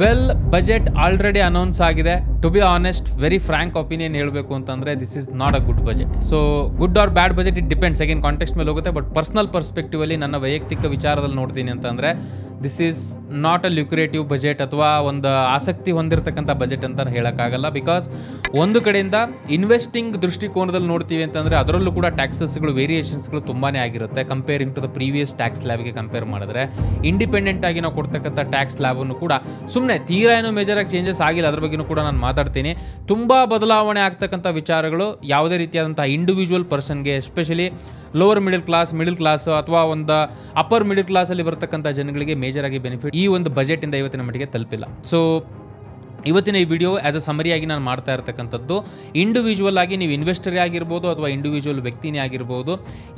well budget already announce ಆಗಿದೆ to be honest very frank opinion ಹೇಳಬೇಕು ಅಂತಂದರೆ this is not a good budget so good or bad budget it depends again context ಮೇಲೆ ಹೋಗುತ್ತೆ but personal perspectively ನನ್ನ ವೈಯಕ್ತಿಕ ವಿಚಾರದಲ್ಲಿ ನೋಡ್ತೀನಿ ಅಂತಂದರೆ this is not a lucrative budget ಅಥವಾ ಒಂದು ಆಸಕ್ತಿ ಹೊಂದಿರತಕ್ಕಂಥ ಬಜೆಟ್ ಅಂತ ಹೇಳೋಕ್ಕಾಗಲ್ಲ ಬಿಕಾಸ್ ಒಂದು ಕಡೆಯಿಂದ ಇನ್ವೆಸ್ಟಿಂಗ್ ದೃಷ್ಟಿಕೋನದಲ್ಲಿ ನೋಡ್ತೀವಿ ಅಂತಂದರೆ ಅದರಲ್ಲೂ ಕೂಡ ಟ್ಯಾಕ್ಸಸ್ಗಳು ವೇರಿಯೇಷನ್ಸ್ಗಳು ತುಂಬಾ ಆಗಿರುತ್ತೆ comparing to the previous tax ಲ್ಯಾಬ್ಗೆ ಕಂಪೇರ್ ಮಾಡಿದ್ರೆ ಇಂಡಿಪೆಂಡೆಂಟ್ ಆಗಿ ನಾವು ಕೊಡ್ತಕ್ಕಂಥ ಟ್ಯಾಕ್ಸ್ ಲ್ಯಾಬನ್ನು ಕೂಡ ಸುಮ್ಮನೆ ತೀರಾ ಏನೂ ಮೇಜರಾಗಿ ಚೇಂಜಸ್ ಆಗಿಲ್ಲ ಅದ್ರ ಬಗ್ಗೆಯೂ ಕೂಡ ನಾನು ಮಾತಾಡ್ತೀನಿ ತುಂಬ ಬದಲಾವಣೆ ಆಗ್ತಕ್ಕಂಥ ವಿಚಾರಗಳು ಯಾವುದೇ ರೀತಿಯಾದಂಥ ಇಂಡಿವಿಜುವಲ್ ಪರ್ಸನ್ಗೆ especially lower middle class middle class ಅಥವಾ ಒಂದು ಅಪ್ಪರ್ ಮಿಡಲ್ ಕ್ಲಾಸಲ್ಲಿ ಬರ್ತಕ್ಕಂಥ ಜನಗಳಿಗೆ ಮೇಜರ್ ಆಗಿ ಬೆನಿಫಿಟ್ ಈ ಒಂದು ಬಜೆಟ್ ಇಂದ ಇವತ್ತಿನ ಮಟ್ಟಿಗೆ ತಲುಪಿಲ್ಲ ಸೊ ಇವತ್ತಿನ ಈ ವಿಡಿಯೋ ಆ್ಯಸ್ ಅ ಸಮರಿಯಾಗಿ ನಾನು ಮಾಡ್ತಾ ಇರ್ತಕ್ಕಂಥದ್ದು ಇಂಡಿವಿಜುವಲ್ ಆಗಿ ನೀವು ಇನ್ವೆಸ್ಟರ್ ಆಗಿರ್ಬೋದು ಅಥವಾ ಇಂಡಿವಿಜುವಲ್ ವ್ಯಕ್ತಿನೇ ಆಗಿರ್ಬೋದು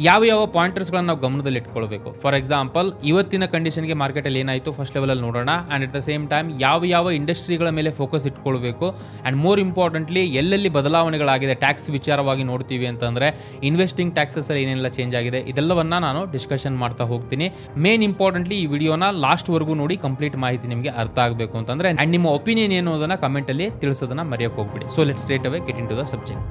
ಯಾವ ಯಾವ ಪಾಯಿಂಟರ್ಸ್ಗಳನ್ನು ನಾವು ಗಮನದಲ್ಲಿ ಇಟ್ಕೊಳ್ಬೇಕು ಫಾರ್ ಎಕ್ಸಾಂಪಲ್ ಇವತ್ತಿನ ಕಂಡೀಷನ್ಗೆ ಮಾರ್ಕೆಟಲ್ಲಿ ಏನಾಯಿತು ಫಸ್ಟ್ ಲೆವೆಲಲ್ಲಿ ನೋಡೋಣ and at the same time ಯಾವ ಯಾವ ಇಂಡಸ್ಟ್ರಿಗಳ ಮೇಲೆ ಫೋಕಸ್ ಇಟ್ಕೊಳ್ಬೇಕು ಆ್ಯಂಡ್ ಮೋರ್ ಇಂಪಾರ್ಟೆಂಟ್ಲಿ ಎಲ್ಲೆಲ್ಲಿ ಬದಲಾವಣೆಗಳಾಗಿದೆ ಟ್ಯಾಕ್ಸ್ ವಿಚಾರವಾಗಿ ನೋಡ್ತೀವಿ ಅಂತಂದರೆ ಇನ್ವೆಸ್ಟಿಂಗ್ ಟ್ಯಾಕ್ಸಸ್ ಏನೆಲ್ಲ ಚೇಂಜ್ ಆಗಿದೆ ಇದೆಲ್ಲವನ್ನು ನಾನು ಡಿಸ್ಕಷನ್ ಮಾಡ್ತಾ ಹೋಗ್ತೀನಿ ಮೇನ್ ಇಂಪಾರ್ಟೆಂಟ್ಲಿ ಈ ವಿಡಿಯೋನ ಲಾಸ್ಟ್ವರೆಗೂ ನೋಡಿ ಕಂಪ್ಲೀಟ್ ಮಾಹಿತಿ ನಿಮಗೆ ಅರ್ಥ ಆಗಬೇಕು ಅಂತಂದರೆ ಆ್ಯಂಡ್ ನಿಮ್ಮ ಒಪಿನಿಯನ್ ಏನು ಕಮೆಂಟ್ ಅಲ್ಲಿ ತಿಳಿಸೋದನ್ನ ಮರೆಯಕ್ಕೆ ಹೋಗ್ಬಿಡಿ so let straight away get into the subject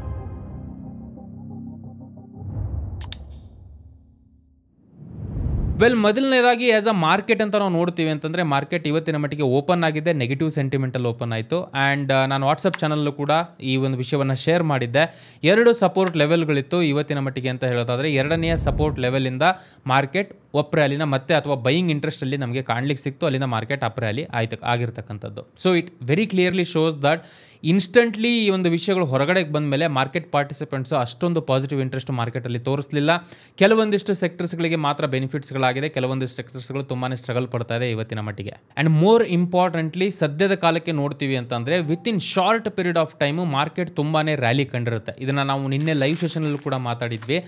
well ಮೊದಲನೇದಾಗಿ ಆ್ಯಸ್ ಅ ಮಾರ್ಕೆಟ್ ಅಂತ ನಾವು ನೋಡ್ತೀವಿ ಅಂತಂದರೆ ಮಾರ್ಕೆಟ್ ಇವತ್ತಿನ ಮಟ್ಟಿಗೆ ಓಪನ್ ಆಗಿದೆ ನೆಗೆಟಿವ್ ಸೆಂಟಿಮೆಂಟಲ್ಲಿ ಓಪನ್ ಆಯಿತು ಆ್ಯಂಡ್ ನಾನು ವಾಟ್ಸಪ್ ಚಾನಲ್ಲೂ ಕೂಡ ಈ ಒಂದು ವಿಷಯವನ್ನು ಶೇರ್ ಮಾಡಿದ್ದೆ ಎರಡು ಸಪೋರ್ಟ್ ಲೆವೆಲ್ಗಳಿತ್ತು ಇವತ್ತಿನ ಮಟ್ಟಿಗೆ ಅಂತ ಹೇಳೋದಾದರೆ ಎರಡನೆಯ ಸಪೋರ್ಟ್ ಲೆವೆಲಿಂದ ಮಾರ್ಕೆಟ್ ಒಪ್ಪರೆ ಅಲ್ಲಿನ ಮತ್ತೆ ಅಥವಾ ಬೈಯಿಂಗ್ ಇಂಟ್ರೆಸ್ಟಲ್ಲಿ ನಮಗೆ ಕಾಣ್ಲಿಕ್ಕೆ ಸಿಕ್ತು ಅಲ್ಲಿಂದ ಮಾರ್ಕೆಟ್ ಅಪ್ರೇ ಅಲ್ಲಿ ಆಯ್ತು ಆಗಿರ್ತಕ್ಕಂಥದ್ದು so it very clearly shows that instantly ಈ ಒಂದು ವಿಷಯಗಳು ಹೊರಗಡೆಗೆ ಬಂದ ಮೇಲೆ ಮಾರ್ಕೆಟ್ ಪಾರ್ಟಿಸಿಪೆಂಟ್ಸು ಅಷ್ಟೊಂದು ಪಾಸಿಟಿವ್ ಇಂಟ್ರೆಸ್ಟ್ ಮಾರ್ಕೆಟಲ್ಲಿ ತೋರಿಸಲಿಲ್ಲ ಕೆಲವೊಂದಿಷ್ಟು ಸೆಕ್ಟರ್ಸ್ಗಳಿಗೆ ಮಾತ್ರ ಬೆನಿಫಿಟ್ಸ್ಗಳಾಗಿದೆ ಕೆಲವೊಂದಿಷ್ಟು ಸೆಕ್ಟರ್ಸ್ಗಳು ತುಂಬಾ ಸ್ಟ್ರಗಲ್ ಪಡ್ತಾ ಇದೆ ಇವತ್ತಿನ ಮಟ್ಟಿಗೆ ಆ್ಯಂಡ್ ಮೋರ್ ಇಂಪಾರ್ಟೆಂಟ್ಲಿ ಸದ್ಯದ ಕಾಲಕ್ಕೆ ನೋಡ್ತೀವಿ ಅಂತಂದರೆ within short period of time market ತುಂಬಾ ರ್ಯಾಲಿ ಕಂಡಿರುತ್ತೆ ಇದನ್ನು ನಾವು ನಿನ್ನೆ ಲೈವ್ ಸೆಷನಲ್ಲೂ ಕೂಡ ಮಾತಾಡಿದ್ವಿ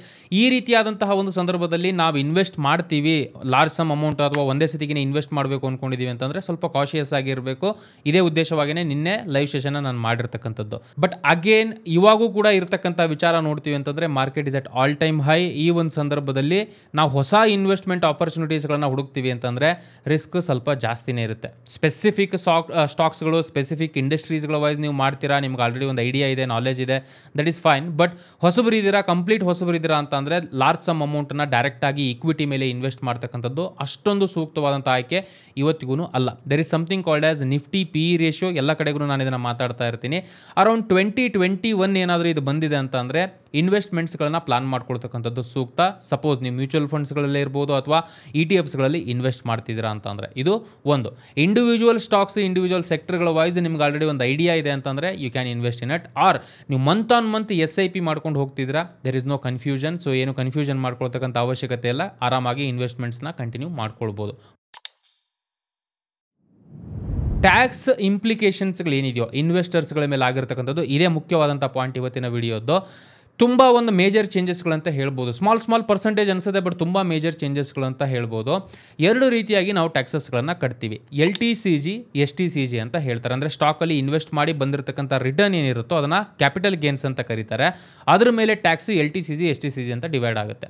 ಈ ರೀತಿಯಾದಂತಹ ಒಂದು ಸಂದರ್ಭದಲ್ಲಿ ನಾವು ಇನ್ವೆಸ್ಟ್ ಮಾಡ್ತೀವಿ ಲಾರ್ಜ್ ಸಮ್ ಅಮೌಂಟ್ ಅಥವಾ ಒಂದೇ ಸತಿಗೆ ಇನ್ವೆಸ್ಟ್ ಮಾಡಬೇಕು ಅಂದ್ಕೊಂಡಿದ್ದೀವಿ ಅಂತಂದರೆ ಸ್ವಲ್ಪ ಕಾಶಿಯಸ್ ಆಗಿರಬೇಕು ಇದೇ ಉದ್ದೇಶವಾಗಿಯೇ ನಿನ್ನೆ ಲೈವ್ ಸೆಷನ್ನ ನಾನು ಮಾಡಿರ್ತಕ್ಕಂಥದ್ದು ಬಟ್ ಅಗೇನ್ ಇವಾಗೂ ಕೂಡ ಇರತಕ್ಕಂಥ ವಿಚಾರ ನೋಡ್ತೀವಿ ಅಂತಂದರೆ market is at all time high ಈ ಒಂದು ಸಂದರ್ಭದಲ್ಲಿ ನಾವು ಹೊಸ ಇನ್ವೆಸ್ಟ್ಮೆಂಟ್ ಆಪರ್ಚುನಿಟೀಸ್ಗಳನ್ನು ಹುಡುಕ್ತೀವಿ ಅಂತಂದರೆ ರಿಸ್ಕ್ ಸ್ವಲ್ಪ ಜಾಸ್ತಿನೇ ಇರುತ್ತೆ ಸ್ಪೆಸಿಫಿಕ್ ಸ್ಟಾಕ್ ಸ್ಟಾಕ್ಸ್ಗಳು ಸ್ಪೆಸಿಫಿಕ್ ಇಂಡಸ್ಟ್ರೀಸ್ಗಳ ವೈಸ್ ನೀವು ಮಾಡ್ತೀರಾ ನಿಮ್ಗೆ ಆಲ್ರೆಡಿ ಒಂದು ಐಡಿಯಾ ಇದೆ ನಾಲೆಜ್ ಇದೆ ದಟ್ ಈಸ್ ಫೈನ್ ಬಟ್ ಹೊಸಬರಿದ್ದೀರಾ ಕಂಪ್ಲೀಟ್ ಹೊಸಬರಿದ್ದೀರಾ ಅಂತ ಲಾರ್ಜ್ ಸಮ್ ಅಮೌಂಟನ್ನು ಡೈರೆಕ್ಟಾಗಿ ಇಕ್ವಿಟಿ ಮೇಲೆ ಇನ್ವೆಸ್ಟ್ ಮಾಡ್ತಕ್ಕಂಥದ್ದು ಅಷ್ಟೊಂದು ಸೂಕ್ತವಾದಂಥ ಆಯ್ಕೆ ಇವತ್ತಿಗೂ ಅಲ್ಲ there is something called as Nifty P ratio ಎಲ್ಲ ಕಡೆಗೂ ನಾನು ಇದನ್ನು ಮಾತಾಡ್ತಾ ಇರ್ತೀನಿ ಅರೌಂಡ್ ಟ್ವೆಂಟಿ ಟ್ವೆಂಟಿ ಒನ್ ಏನಾದರೂ ಇದು ಬಂದಿದೆ ಅಂತ ಅಂದರೆ ಇನ್ವೆಸ್ಟ್ಮೆಂಟ್ಸ್ಗಳನ್ನು ಪ್ಲಾನ್ ಮಾಡ್ಕೊಳ್ತಕ್ಕಂಥದ್ದು ಸೂಕ್ತ ಸಪೋಸ್ ನೀವು ಮ್ಯೂಚುವಲ್ ಫಂಡ್ಸ್ಗಳಲ್ಲೇ ಇರ್ಬೋದು ಅಥವಾ ಇ ಟಿ ಎಫ್ಸ್ಗಳಲ್ಲಿ ಇನ್ವೆಸ್ಟ್ ಮಾಡ್ತಿದ್ದೀರಾ ಅಂತಂದರೆ ಇದು ಒಂದು ಇಂಡಿವಿಜುವಲ್ ಸ್ಟಾಕ್ಸ್ ಇಂಡಿವಿಜುವಲ್ ಸೆಕ್ಟರ್ಗಳ ವೈಸ್ ನಿಮ್ಗೆ ಆಲ್ರೆಡಿ ಒಂದು ಐಡಿಯಾ ಇದೆ ಅಂತಂದರೆ you can invest in at or ನೀವು month on month S I P ಮಾಡ್ಕೊಂಡು ಹೋಗ್ತಿದ್ದೀರಾ there is no confusion so ಏನು ಕನ್ಫ್ಯೂಷನ್ ಮಾಡ್ಕೊಳ್ತಕ್ಕಂಥ ಅವಶ್ಯಕತೆ ಇಲ್ಲ ಆರಾಮಾಗಿ ಇನ್ವೆಸ್ಟ್ಮೆಂಟ್ಸ್ನ ಕಂಟಿನ್ಯೂ ಮಾಡ್ಕೊಳ್ಬೋದು ಟ್ಯಾಕ್ಸ್ ಇಂಪ್ಲಿಕೇಶನ್ಸ್ಗಳು ಏನಿದೆಯೋ ಇನ್ವೆಸ್ಟರ್ಸ್ಗಳ ಮೇಲೆ ಆಗಿರ್ತಕ್ಕಂಥದ್ದು ಇದೇ ಮುಖ್ಯವಾದಂಥ ಪಾಯಿಂಟ್ ಇವತ್ತಿನ ವಿಡಿಯೋದ್ದು ತುಂಬ ಒಂದು ಮೇಜರ್ ಚೇಂಜಸ್ಗಳಂತ ಹೇಳ್ಬೋದು ಸ್ಮಾಲ್ ಸ್ಮಾಲ್ ಪರ್ಸೆಂಟೇಜ್ ಅನಿಸುತ್ತೆ ಬಟ್ ತುಂಬ ಮೇಜರ್ ಚೇಂಜಸ್ಗಳಂತ ಹೇಳ್ಬೋದು ಎರಡು ರೀತಿಯಾಗಿ ನಾವು ಟ್ಯಾಕ್ಸಸ್ಗಳನ್ನು ಕಟ್ತೀವಿ L T C G S T C G ಅಂತ ಹೇಳ್ತಾರೆ ಅಂದರೆ ಸ್ಟಾಕಲ್ಲಿ ಇನ್ವೆಸ್ಟ್ ಮಾಡಿ ಬಂದಿರತಕ್ಕಂಥ ರಿಟರ್ನ್ ಏನಿರುತ್ತೋ ಅದನ್ನು ಕ್ಯಾಪಿಟಲ್ ಗೇನ್ಸ್ ಅಂತ ಕರೀತಾರೆ ಅದರ ಮೇಲೆ tax L T C G S T C G ಅಂತ ಡಿವೈಡ್ ಆಗುತ್ತೆ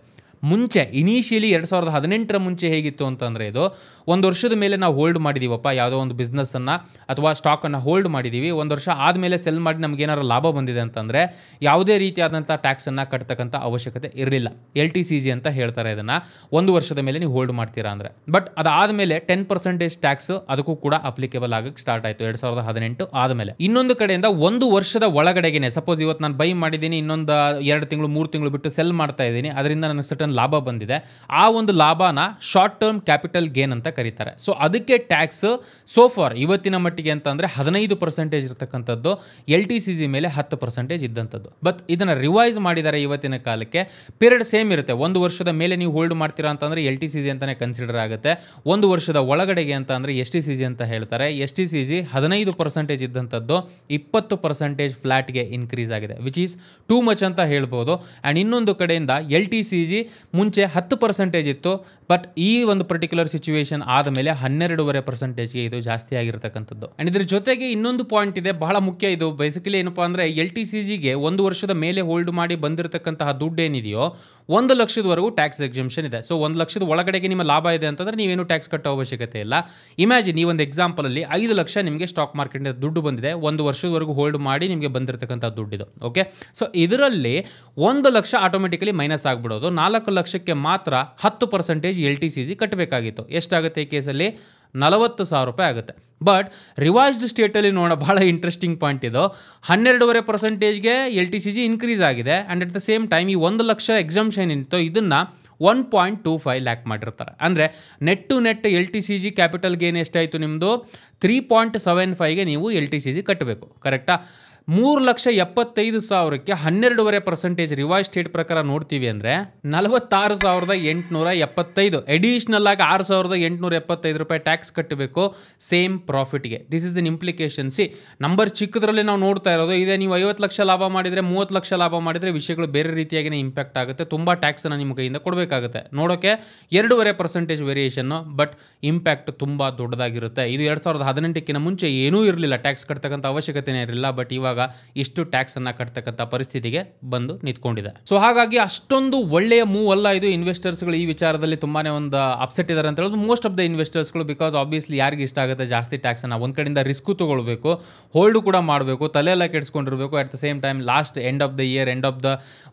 ಮುಂಚೆ ಇನಿಷಿಯಲಿ ಎರಡು ಸಾವಿರದ ಹದಿನೆಂಟರ ಮುಂಚೆ ಹೇಗಿತ್ತು ಅಂತಂದರೆ ಇದು ಒಂದು ವರ್ಷದ ಮೇಲೆ ನಾವು ಹೋಲ್ಡ್ ಮಾಡಿದ್ದೀವಪ್ಪ ಯಾವುದೋ ಒಂದು ಬಿಸ್ನೆಸ್ಸನ್ನು ಅಥವಾ ಸ್ಟಾಕನ್ನು ಹೋಲ್ಡ್ ಮಾಡಿದ್ದೀವಿ ಒಂದು ವರ್ಷ ಆದಮೇಲೆ ಸೆಲ್ ಮಾಡಿ ನಮ್ಗೆ ಲಾಭ ಬಂದಿದೆ ಅಂತಂದರೆ ಯಾವುದೇ ರೀತಿಯಾದಂಥ ಟ್ಯಾಕ್ಸನ್ನು ಕಟ್ತಕ್ಕಂಥ ಅವಶ್ಯಕತೆ ಇರಲಿಲ್ಲ ಎಲ್ ಟಿ ಸಿ ಜಿ ಅಂತ ಹೇಳ್ತಾರೆ ಇದನ್ನು ಒಂದು ವರ್ಷದ ಮೇಲೆ ನೀವು ಹೋಲ್ಡ್ ಮಾಡ್ತೀರಾ ಅಂದರೆ ಬಟ್ ಅದಾದಮೇಲೆ ಟೆನ್ ಪರ್ಸೆಂಟೇಜ್ ಟ್ಯಾಕ್ಸ್ ಅದಕ್ಕೂ ಕೂಡ ಅಪ್ಲಿಕೇಬಲ್ ಆಗಕ್ಕೆ ಸ್ಟಾರ್ಟ್ ಆಯಿತು ಎರಡು ಸಾವಿರದ ಹದಿನೆಂಟು ಆದಮೇಲೆ ಇನ್ನೊಂದು ಕಡೆಯಿಂದ ಒಂದು ವರ್ಷದ ಒಳಗಡೆಗೆ ಸಪೋಸ್ ಇವತ್ತು ನಾನು ಬೈ ಮಾಡಿದ್ದೀನಿ ಇನ್ನೊಂದು ಎರಡು ತಿಂಗಳು ಮೂರು ತಿಂಗಳು ಬಿಟ್ಟು ಸೆಲ್ ಮಾಡ್ತಾ ಇದ್ದೀನಿ ಅದರಿಂದ ನನಗೆ ಸಟನ್ ಒಂದು ಲಾಭ ಬಂದಿದೆ ಆ ಒಂದು ಲಾಭನ ಶಾರ್ಟ್ ಟರ್ಮ್ ಕ್ಯಾಪಿಟಲ್ ಗೇನ್ ಅಂತ ಕರೀತಾರೆ ಸೊ ಅದಕ್ಕೆ ಟ್ಯಾಕ್ಸ್ ಸೋ ಫಾರ್ ಇವತ್ತಿನ ಮಟ್ಟಿಗೆ ಅಂತಂದರೆ ಹದಿನೈದು ಪರ್ಸೆಂಟೇಜ್ ಇರತಕ್ಕಂಥದ್ದು ಎಲ್ ಟಿ ಸಿ ಜಿ ಮೇಲೆ ಹತ್ತು ಪರ್ಸೆಂಟೇಜ್ ಇದ್ದಂಥದ್ದು ಬಟ್ ಇದನ್ನು ರಿವೈಸ್ ಮಾಡಿದ್ದಾರೆ ಇವತ್ತಿನ ಕಾಲಕ್ಕೆ ಪೀರಿಯಡ್ ಸೇಮ್ ಇರುತ್ತೆ ಒಂದು ವರ್ಷದ ಮೇಲೆ ನೀವು ಹೋಲ್ಡ್ ಮಾಡ್ತೀರಾ ಅಂತಂದರೆ ಎಲ್ ಟಿ ಸಿ ಜಿ ಅಂತಲೇ ಕನ್ಸಿಡರ್ ಆಗುತ್ತೆ ಒಂದು ವರ್ಷದ ಒಳಗಡೆಗೆ ಅಂತಂದರೆ ಅಂದರೆ ಎಸ್ ಟಿ ಸಿ ಜಿ ಅಂತ ಹೇಳ್ತಾರೆ ಎಸ್ ಟಿ ಸಿ ಜಿ ಹದಿನೈದು ಪರ್ಸೆಂಟೇಜ್ ಇದ್ದಂಥದ್ದು ಇಪ್ಪತ್ತು ಪರ್ಸೆಂಟೇಜ್ ಫ್ಲ್ಯಾಟ್ಗೆ ಇನ್ಕ್ರೀಸ್ ಆಗಿದೆ ವಿಚ್ ಈಸ್ ಟೂ ಮಚ್ ಅಂತ ಹೇಳ್ಬೋದು ಆ್ಯಂಡ್ ಇನ್ನೊಂದು ಕಡೆಯಿಂದ ಎಲ್ ಟಿ ಸಿ ಜಿ ಮುಂಚೆ ಹತ್ತು ಪರ್ಸೆಂಟೇಜ್ ಇತ್ತು ಬಟ್ ಈ ಒಂದು ಪರ್ಟಿಕ್ಯುಲರ್ ಸಿಚುವೇಶನ್ ಆದಮೇಲೆ ಹನ್ನೆರಡೂವರೆ ಪರ್ಸೆಂಟೇಜ್ಗೆ ಇದು ಜಾಸ್ತಿ ಆಗಿರತಕ್ಕಂಥದ್ದು ಆ್ಯಂಡ್ ಇದ್ರ ಜೊತೆಗೆ ಇನ್ನೊಂದು ಪಾಯಿಂಟ್ ಇದೆ ಬಹಳ ಮುಖ್ಯ ಇದು ಬೇಸಿಕಲಿ ಏನಪ್ಪಾ ಅಂದರೆ ಎಲ್ ಟಿ ಸಿ ಜಿಗೆ ಒಂದು ವರ್ಷದ ಮೇಲೆ ಹೋಲ್ಡ್ ಮಾಡಿ ಬಂದಿರತಕ್ಕಂತಹ ದುಡ್ಡು ಏನಿದೆಯೋ ಒಂದು ಲಕ್ಷದವರೆಗೂ ಟ್ಯಾಕ್ಸ್ ಎಕ್ಸಿಮ್ಷನ್ ಇದೆ ಸೊ ಒಂದು ಲಕ್ಷದ ಒಳಗಡೆಗೆ ನಿಮ್ಮ ಲಾಭ ಇದೆ ಅಂತಂದರೆ ನೀವೇನು ಟ್ಯಾಕ್ಸ್ ಕಟ್ಟೋ ಅವಶ್ಯಕತೆ ಇಲ್ಲ ಇಮ್ಯಾಜಿನ್ ಈ ಒಂದು ಎಕ್ಸಾಂಪಲಲ್ಲಿ ಐದು ಲಕ್ಷ ನಿಮಗೆ ಸ್ಟಾಕ್ ಮಾರ್ಕೆಟ್ನಿಂದ ದುಡ್ಡು ಬಂದಿದೆ ಒಂದು ವರ್ಷದವರೆಗೂ ಹೋಲ್ಡ್ ಮಾಡಿ ನಿಮಗೆ ಬಂದಿರತಕ್ಕಂಥ ದುಡ್ಡಿದು ಓಕೆ ಸೊ ಇದರಲ್ಲಿ ಒಂದು ಲಕ್ಷ ಆಟೋಮೆಟಿಕಲಿ ಮೈನಸ್ ಆಗಿಬಿಡೋದು ನಾಲ್ಕು ನಾಲ್ಕು ಲಕ್ಷಕ್ಕೆ ಮಾತ್ರ ಹತ್ತು percentage L T C G ಕಟ್ಟಬೇಕಾಗಿತ್ತು ಎಷ್ಟಾಗುತ್ತೆ ಈ ಕೇಸಲ್ಲಿ ನಲವತ್ತು ಸಾವಿರ ರೂಪಾಯಿ ಆಗುತ್ತೆ ಬಟ್ ರಿವೈಸ್ಡ್ ಸ್ಟೇಟಲ್ಲಿ ನೋಡೋ ಭಾಳ ಇಂಟ್ರೆಸ್ಟಿಂಗ್ ಪಾಯಿಂಟ್ ಇದು ಹನ್ನೆರಡೂವರೆ ಪರ್ಸೆಂಟೇಜ್ಗೆ L T C G increase ಆಗಿದೆ and at the same time ಈ ಒಂದು ಲಕ್ಷ ಎಕ್ಸಾಮ್ಷನ್ ಇತ್ತು ಇದನ್ನು one point two five lakh ಮಾಡಿರ್ತಾರೆ ಅಂದರೆ net to net L T C G capital gain ಎಷ್ಟಾಯಿತು ನಿಮ್ಮದು ತ್ರೀ ಪಾಯಿಂಟ್ ಸೆವೆನ್ ಫೈವ್ಗೆ ನೀವು ಎಲ್ ಟಿ ಸಿ ಜಿ ಕಟ್ಟಬೇಕು ಕರೆಕ್ಟಾ ಮೂರು ಲಕ್ಷ ಎಪ್ಪತ್ತೈದು ಸಾವಿರಕ್ಕೆ ಹನ್ನೆರಡುವರೆ ಪರ್ಸೆಂಟೇಜ್ ರಿವೈಸ್ ಸ್ಟೇಟ್ ಪ್ರಕಾರ ನೋಡ್ತೀವಿ ಅಂದರೆ ನಲವತ್ತಾರು ಸಾವಿರದ ಎಂಟುನೂರ ಎಪ್ಪತ್ತೈದು ಅಡಿಷನಲ್ ಆಗಿ ಆರು ಸಾವಿರದ ಎಂಟುನೂರ ಎಪ್ಪತ್ತೈದು ರೂಪಾಯಿ ಟ್ಯಾಕ್ಸ್ ಕಟ್ಟಬೇಕು ಸೇಮ್ ಪ್ರಾಫಿಟ್ಗೆ ದಿಸ್ ಇಸ್ ಇನ್ ಇಂಪ್ಲಿಕೇಶನ್ ಸಿ ನಂಬರ್ ಚಿಕ್ಕದ್ರಲ್ಲಿ ನಾವು ನೋಡ್ತಾ ಇರೋದು ಇದೇ ನೀವು ಐವತ್ತು ಲಕ್ಷ ಲಾಭ ಮಾಡಿದರೆ ಮೂವತ್ತು ಲಕ್ಷ ಲಾಭ ಮಾಡಿದರೆ ವಿಷಯಗಳು ಬೇರೆ ರೀತಿಯಾಗಿನೇ ಇಂಪ್ಯಾಕ್ಟ್ ಆಗುತ್ತೆ ತುಂಬ ಟ್ಯಾಕ್ಸನ್ನು ನಿಮ್ಮ ಕೈಯಿಂದ ಕೊಡಬೇಕಾಗುತ್ತೆ ನೋಡೋಕ್ಕೆ ಎರಡೂವರೆ ಪರ್ಸೆಂಟೇಜ್ ವೇರಿಯೇಷನ್ನು ಬಟ್ ಇಂಪ್ಯಾಕ್ಟ್ ತುಂಬ ದೊಡ್ಡದಾಗಿರುತ್ತೆ ಇದು ಎರಡು ಸಾವಿರದ ಹದಿನೆಂಟಕ್ಕಿಂತ ಮುಂಚೆ ಏನೂ ಇರಲಿಲ್ಲ ಟ್ಯಾಕ್ಸ್ ಕಟ್ತಕ್ಕಂಥ ಅವಶ್ಯಕತೆನೇ ಇರಲಿಲ್ಲ ಬಟ್ ಇವಾಗ ಇವಾಗ ಇಷ್ಟು ಅನ್ನ ಕಟ್ತಕ್ಕಂತ ಪರಿಸ್ಥಿತಿಗೆ ಬಂದು ನಿಂತ್ಕೊಂಡಿದೆ ಸೊ ಹಾಗಾಗಿ ಅಷ್ಟೊಂದು ಒಳ್ಳೆಯ ಮೂವ್ ಅಲ್ಲ ಇದು ಇನ್ವೆಸ್ಟರ್ಸ್ಗಳು ಈ ವಿಚಾರದಲ್ಲಿ ತುಂಬಾನೇ ಒಂದು ಅಪ್ಸೆಟ್ ಇದ್ದಾರೆ ಅಂತ ಹೇಳೋದು ಮೋಸ್ಟ್ ಆಫ್ ದ ಗಳು ಬಿಕಾಸ್ ಆಬ್ವಿಯಸ್ಲಿ ಯಾರಿಗೆ ಇಷ್ಟ ಆಗುತ್ತೆ ಜಾಸ್ತಿ ಟ್ಯಾಕ್ಸ್ ಅನ್ನ ಒಂದ್ ಕಡೆಯಿಂದ ರಿಸ್ಕ್ ತಗೊಳ್ಬೇಕು ಹೋಲ್ಡ್ ಕೂಡ ಮಾಡಬೇಕು ತಲೆ ಎಲ್ಲ ಕೆಡಿಸ್ಕೊಂಡಿರ್ಬೇಕು at the same time last end of the year end of the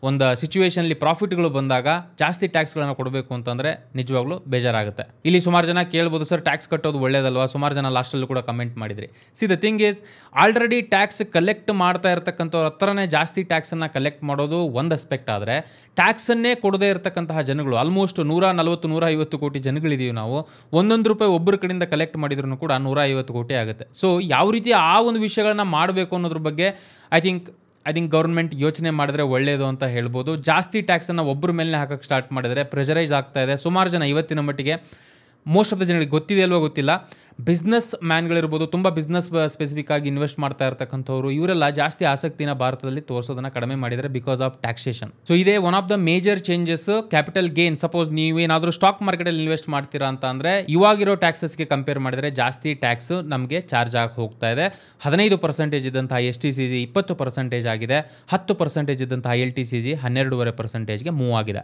ಒಂದು ಪ್ರಾಫಿಟ್ ಗಳು ಬಂದಾಗ ಜಾಸ್ತಿ ಟ್ಯಾಕ್ಸ್ ಗಳನ್ನ ಕೊಡಬೇಕು ಅಂತಂದ್ರೆ ನಿಜವಾಗ್ಲೂ ಬೇಜಾರಾಗುತ್ತೆ ಇಲ್ಲಿ ಸುಮಾರು ಜನ ಕೇಳ್ಬೋದು ಸರ್ ಟ್ಯಾಕ್ಸ್ ಕಟ್ಟೋದು ಒಳ್ಳೇದಲ್ವಾ ಸುಮಾರು ಜನ ಲಾಸ್ಟಲ್ಲೂ ಕೂಡ ಕಮೆಂಟ್ ಮಾಡಿದ್ರಿ see the thing is already tax collect collect ಮಾಡ್ತಾ ಇರ್ತಕ್ಕಂಥವ್ರ ಹತ್ರನೇ ಜಾಸ್ತಿ ಟ್ಯಾಕ್ಸನ್ನು ಕಲೆಕ್ಟ್ ಮಾಡೋದು ಒಂದು ಅಸ್ಪೆಕ್ಟ್ ಆದರೆ ಟ್ಯಾಕ್ಸನ್ನೇ ಕೊಡದೇ ಇರತಕ್ಕಂತಹ ಜನಗಳು ಆಲ್ಮೋಸ್ಟ್ ನೂರ ನಲವತ್ತು ನೂರ ಐವತ್ತು ಕೋಟಿ ಜನಗಳಿದೀವಿ ನಾವು ಒಂದೊಂದು ರೂಪಾಯಿ ಒಬ್ಬರ ಕಡೆಯಿಂದ ಕಲೆಕ್ಟ್ ಮಾಡಿದ್ರು ಕೂಡ ನೂರ ಐವತ್ತು ಕೋಟಿ ಆಗುತ್ತೆ ಸೊ ಯಾವ ರೀತಿ ಆ ಒಂದು ವಿಷಯಗಳನ್ನ ಮಾಡಬೇಕು ಅನ್ನೋದ್ರ ಬಗ್ಗೆ I think I think government ಯೋಚನೆ ಮಾಡಿದ್ರೆ ಒಳ್ಳೆಯದು ಅಂತ ಹೇಳ್ಬೋದು ಜಾಸ್ತಿ ಟ್ಯಾಕ್ಸನ್ನು ಒಬ್ಬರ ಮೇಲೆ ಹಾಕಕ್ಕೆ ಸ್ಟಾರ್ಟ್ ಮಾಡಿದರೆ ಪ್ರೆಜರೈಸ್ ಆಗ್ತಾ ಇದೆ ಸುಮಾರು ಜನ ಇವತ್ತಿನ ಮಟ್ಟಿಗೆ ಮೋಸ್ಟ್ ಆಫ್ ದ ಜನರಿಗೆ ಗೊತ್ತಿದೆ ಅಲ್ವೋ ಗೊತ್ತಿಲ್ಲ ಬಿಸ್ನೆಸ್ ಮ್ಯಾನ್ಗಳಿರ್ಬೋದು ತುಂಬ ಬಿಸ್ನೆಸ್ ಸ್ಪೆಸಿಫಿಕ್ ಆಗಿ ಇನ್ವೆಸ್ಟ್ ಮಾಡ್ತಾ ಇರ್ತಕ್ಕಂಥವ್ರು ಇವರೆಲ್ಲ ಜಾಸ್ತಿ ಆಸಕ್ತಿನ ಭಾರತದಲ್ಲಿ ತೋರಿಸೋದನ್ನು ಕಡಿಮೆ ಮಾಡಿದರೆ ಬಿಕಾಸ್ ಆಫ್ ಟ್ಯಾಕ್ಸೇಷನ್ ಸೊ ಇದೇ one of the major changes capital gain suppose ನೀವೇನಾದರೂ ಸ್ಟಾಕ್ ಮಾರ್ಕೆಟಲ್ಲಿ ಇನ್ವೆಸ್ಟ್ ಮಾಡ್ತೀರಾ ಅಂತ ಅಂದರೆ ಇವಾಗಿರೋ ಟ್ಯಾಕ್ಸಸ್ಗೆ ಕಂಪೇರ್ ಮಾಡಿದರೆ ಜಾಸ್ತಿ ಟ್ಯಾಕ್ಸ್ ನಮಗೆ ಚಾರ್ಜ್ ಆಗಿ ಹೋಗ್ತಾ ಇದೆ ಹದಿನೈದು ಪರ್ಸೆಂಟೇಜ್ ಇದ್ದಂತಹ ಎಸ್ ಟಿ ಸಿ ಜಿ ಇಪ್ಪತ್ತು ಪರ್ಸೆಂಟೇಜ್ ಆಗಿದೆ ಹತ್ತು ಪರ್ಸೆಂಟೇಜ್ ಇದ್ದಂತಹ ಎಲ್ ಟಿ ಸಿ ಜಿ ಹನ್ನೆರಡೂವರೆ ಪರ್ಸೆಂಟೇಜ್ಗೆ ಮೂವ್ ಆಗಿದೆ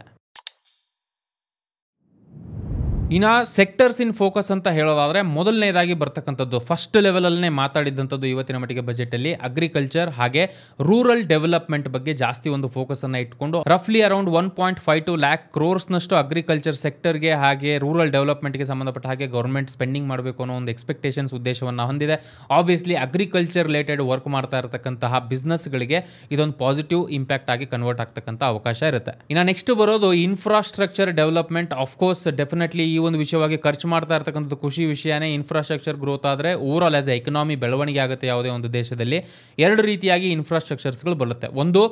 ಇನ್ನ ಸೆಕ್ಟರ್ಸ್ ಇನ್ ಫೋಕಸ್ ಅಂತ ಹೇಳೋದಾದರೆ ಮೊದಲನೇದಾಗಿ ಬರ್ತಕ್ಕಂಥದ್ದು ಫಸ್ಟ್ ಲೆವೆಲಲ್ಲೇ ಮಾತಾಡಿದಂಥದ್ದು ಇವತ್ತಿನ ಮಟ್ಟಿಗೆ ಬಜೆಟಲ್ಲಿ ಅಗ್ರಿಕಲ್ಚರ್ ಹಾಗೆ ರೂರಲ್ ಡೆವಲಪ್ಮೆಂಟ್ ಬಗ್ಗೆ ಜಾಸ್ತಿ ಒಂದು ಫೋಕಸನ್ನು ಇಟ್ಕೊಂಡು ರಫ್ಲಿ around one point five two lakh ಕ್ರೋರ್ಸ್ನಷ್ಟು ಅಗ್ರಿಕಲ್ಚರ್ ಸೆಕ್ಟರ್ಗೆ ಹಾಗೆ ರೂರಲ್ ಡೆವಲಪ್ಮೆಂಟ್ಗೆ ಸಂಬಂಧಪಟ್ಟ ಹಾಗೆ ಗೌರ್ಮೆಂಟ್ ಸ್ಪೆಂಡಿಂಗ್ ಮಾಡಬೇಕು ಅನ್ನೋ ಒಂದು ಎಕ್ಸ್ಪೆಕ್ಟೇಷನ್ಸ್ ಉದ್ದೇಶವನ್ನು ಹೊಂದಿದೆ ಆಬ್ವಿಯಸ್ಲಿ ಅಗ್ರಿಕಲ್ಚರ್ ರಿಲೇಟೆಡ್ ವರ್ಕ್ ಮಾಡ್ತಾ ಇರತಕ್ಕಂತಹ ಬಿಸ್ನೆಸ್ಗಳಿಗೆ ಇದೊಂದು ಪಾಸಿಟಿವ್ ಇಂಪ್ಯಾಕ್ಟ್ ಆಗಿ ಕನ್ವರ್ಟ್ ಆಗ್ತಕ್ಕಂಥ ಅವಕಾಶ ಇರುತ್ತೆ ಇನ್ನು ನೆಕ್ಸ್ಟ್ ಬರೋದು ಇನ್ಫ್ರಾಸ್ಟ್ರಕ್ಚರ್ ಡೆವಲಪ್ಮೆಂಟ್ ಆಫ್ಕೋರ್ಸ್ ಡೆಫಿನೆಟ್ಲಿ ಈ ಒಂದು ವಿಷಯವಾಗಿ ಖರ್ಚು ಮಾಡ್ತಾ ಇರ್ತಕ್ಕಂಥದ್ದು ಖುಷಿ ವಿಷಯನೇ ಇನ್ಫ್ರಾಸ್ಟ್ರಕ್ಚರ್ ಗ್ರೋತ್ ಆದರೆ ಆಲ್ ಆಸ್ ಎ ಎಕನಾಮಿ ಬೆಳವಣಿಗೆ ಆಗುತ್ತೆ ಯಾವುದೇ ಒಂದು ದೇಶದಲ್ಲಿ ಎರಡು ರೀತಿಯಾಗಿ ಇನ್ಫ್ರಾಸ್ಟ್ರಕ್ಚರ್ಸ್ಗಳು ಬರುತ್ತೆ ಒಂದು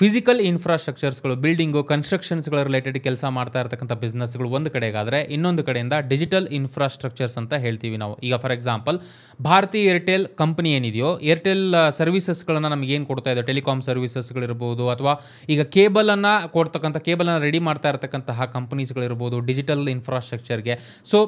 ಫಿಸಿಕಲ್ ಇನ್ಫ್ರಾಸ್ಟ್ರಕ್ಚರ್ಸ್ಗಳು ಬಿಲ್ಡಿಂಗು ಕನ್ಸ್ಟ್ರಕ್ಷನ್ಸ್ಗಳ ರಿಲೇಟೆಡ್ ಕೆಲಸ ಮಾಡ್ತಾ ಇರ್ತಕ್ಕಂಥ ಬಿಸ್ನೆಸ್ಗಳು ಒಂದು ಕಡೆಗಾದರೆ ಇನ್ನೊಂದು ಕಡೆಯಿಂದ ಡಿಜಿಟಲ್ ಇನ್ಫ್ರಾಸ್ಟ್ರಕ್ಚರ್ಸ್ ಅಂತ ಹೇಳ್ತೀವಿ ನಾವು ಈಗ ಫಾರ್ ಎಕ್ಸಾಂಪಲ್ ಭಾರತೀಯ ಏರ್ಟೆಲ್ ಕಂಪನಿ ಏನಿದೆಯೋ ಏರ್ಟೆಲ್ ಸರ್ವಿಸಸ್ಗಳನ್ನು ನಮಗೆ ಏನು ಕೊಡ್ತಾ ಇದೆ ಟೆಲಿಕಾಮ್ ಸರ್ವಿಸಸ್ಗಳಿರ್ಬೋದು ಅಥವಾ ಈಗ ಕೇಬಲನ್ನು ಕೊಡ್ತಕ್ಕಂಥ ಕೇಬಲನ್ನು ರೆಡಿ ಮಾಡ್ತಾ ಇರ್ತಕ್ಕಂತಹ ಕಂಪ್ನೀಸ್ಗಳಿರ್ಬೋದು ಡಿಜಿಟಲ್ ಇನ್ಫ್ರಾಸ್ಟ್ರಕ್ಚರ್ಗೆ ಸೊ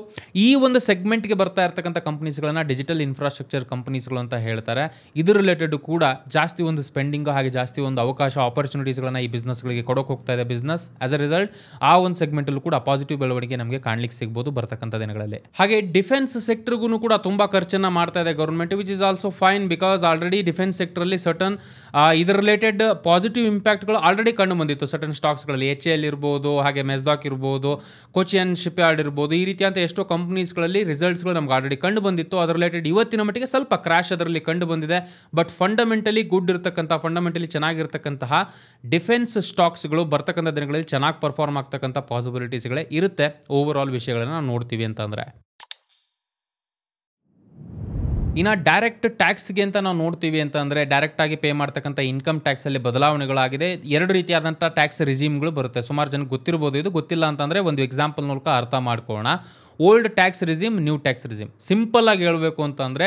ಈ ಒಂದು ಸೆಗ್ಮೆಂಟ್ಗೆ ಬರ್ತಾ ಇರ್ತಕ್ಕಂಥ ಕಂಪ್ನೀಸ್ಗಳನ್ನು ಡಿಜಿಟಲ್ ಇನ್ಫ್ರಾಸ್ಟ್ರಕ್ಚರ್ ಕಂಪ್ನೀಸ್ಗಳು ಅಂತ ಹೇಳ್ತಾರೆ ಇದು ರಿಲೇಟೆಡ್ ಕೂಡ ಜಾಸ್ತಿ ಒಂದು ಸ್ಪೆಂಡಿಂಗು ಹಾಗೆ ಜಾಸ್ತಿ ಒಂದು ಅವಕಾಶ ಆಪರ್ಚುನಿಟೀಸ್ಗಳನ್ನು ಈ ಬಿಸ್ನೆಸ್ಗಳಿಗೆ ಕೊಡೋಕೆ ಹೋಗ್ತಾ ಇದೆ ಬಿಸ್ನೆಸ್ ಆಸ್ ಅ ರಿಸಲ್ಟ್ ಆ ಒಂದು ಸೆಗ್ಮೆಂಟಲ್ಲೂ ಕೂಡ ಪಾಸಿಟಿವ್ ಬೆಳವಣಿಗೆ ನಮಗೆ ಕಾಣ್ಲಿಕ್ಕೆ ಸಿಗ್ಬೋದು ಬರ್ತಕ್ಕಂಥ ದಿನಗಳಲ್ಲಿ ಹಾಗೆ ಡಿಫೆನ್ಸ್ ಸೆಕ್ಟರ್ಗೂ ಕೂಡ ತುಂಬ ಖರ್ಚನ್ನು ಮಾಡ್ತಾ ಇದೆ government which is also fine because already defence ಸೆಕ್ಟರಲ್ಲಿ ಸರ್ಟನ್ ಇದರ ರಿಲೇಟೆಡ್ ಪಾಸಿಟಿವ್ ಇಂಪ್ಯಾಕ್ಟ್ಗಳು ಆಲ್ರೆಡಿ ಕಂಡು ಬಂದಿತ್ತು ಸರ್ಟನ್ ಸ್ಟಾಕ್ಸ್ಗಳಲ್ಲಿ ಎಚ್ ಎಲ್ ಇರ್ಬೋದು ಹಾಗೆ ಮೆಸ್ದಾಕ್ ಇರ್ಬೋದು ಕೊಚಿಯನ್ ಶಿಪ್ ಯಾರ್ಡ್ ಇರ್ಬೋದು ಈ ರೀತಿಯಂತ ಎಷ್ಟೋ ಕಂಪ್ನೀಸ್ಗಳಲ್ಲಿ ರಿಸಲ್ಟ್ಸ್ಗಳು ನಮ್ಗೆ ಆಲ್ರೆಡಿ ಕಂಡು ಬಂದಿತ್ತು ಅದರ ರಿಲೇಟೆಡ್ ಇವತ್ತಿನ ಮಟ್ಟಿಗೆ ಸ್ವಲ್ಪ ಕ್ರಾಶ್ ಅದರಲ್ಲಿ ಕಂಡು ಬಂದಿದೆ ಬಟ್ ಫಂಡಮೆಂಟಲಿ ಗುಡ್ ಇರತಕ್ಕಂಥ ಫಂಡಮೆಂಟಲಿ ಚೆನ್ನಾಗಿರ್ತಕ್ಕಂತಹ ಡಿಫೆನ್ಸ್ ಸ್ಟಾಕ್ಸ್ಗಳು ಬರ್ತಕ್ಕಂಥ ದಿನಗಳಲ್ಲಿ ಚೆನ್ನಾಗಿ ಪರ್ಫಾರ್ಮ್ ಆಗ್ತಕ್ಕಂಥ ಪಾಸಿಬಿಲಿಟೀಸ್ಗಳೇ ಇರುತ್ತೆ ಓವರ್ ಆಲ್ ವಿಷಯಗಳನ್ನು ನೋಡ್ತೀವಿ ಅಂತಂದರೆ ಇನ್ನು ಡೈರೆಕ್ಟ್ ಟ್ಯಾಕ್ಸ್ಗೆ ಅಂತ ನಾವು ನೋಡ್ತೀವಿ ಅಂತಂದರೆ ಡೈರೆಕ್ಟಾಗಿ ಪೇ ಮಾಡ್ತಕ್ಕಂಥ ಇನ್ಕಮ್ ಟ್ಯಾಕ್ಸಲ್ಲಿ ಬದಲಾವಣೆಗಳಾಗಿದೆ ಎರಡು ರೀತಿಯಾದಂಥ ಟ್ಯಾಕ್ಸ್ ರಿಸೀಮ್ಗಳು ಬರುತ್ತೆ ಸುಮಾರು ಜನಕ್ಕೆ ಗೊತ್ತಿರ್ಬೋದು ಇದು ಗೊತ್ತಿಲ್ಲ ಅಂತಂದರೆ ಒಂದು ಎಕ್ಸಾಂಪಲ್ ಮೂಲಕ ಅರ್ಥ ಮಾಡ್ಕೊಳ್ಳೋಣ old tax regime new tax regime ಆಗಿ ಹೇಳಬೇಕು ಅಂತಂದರೆ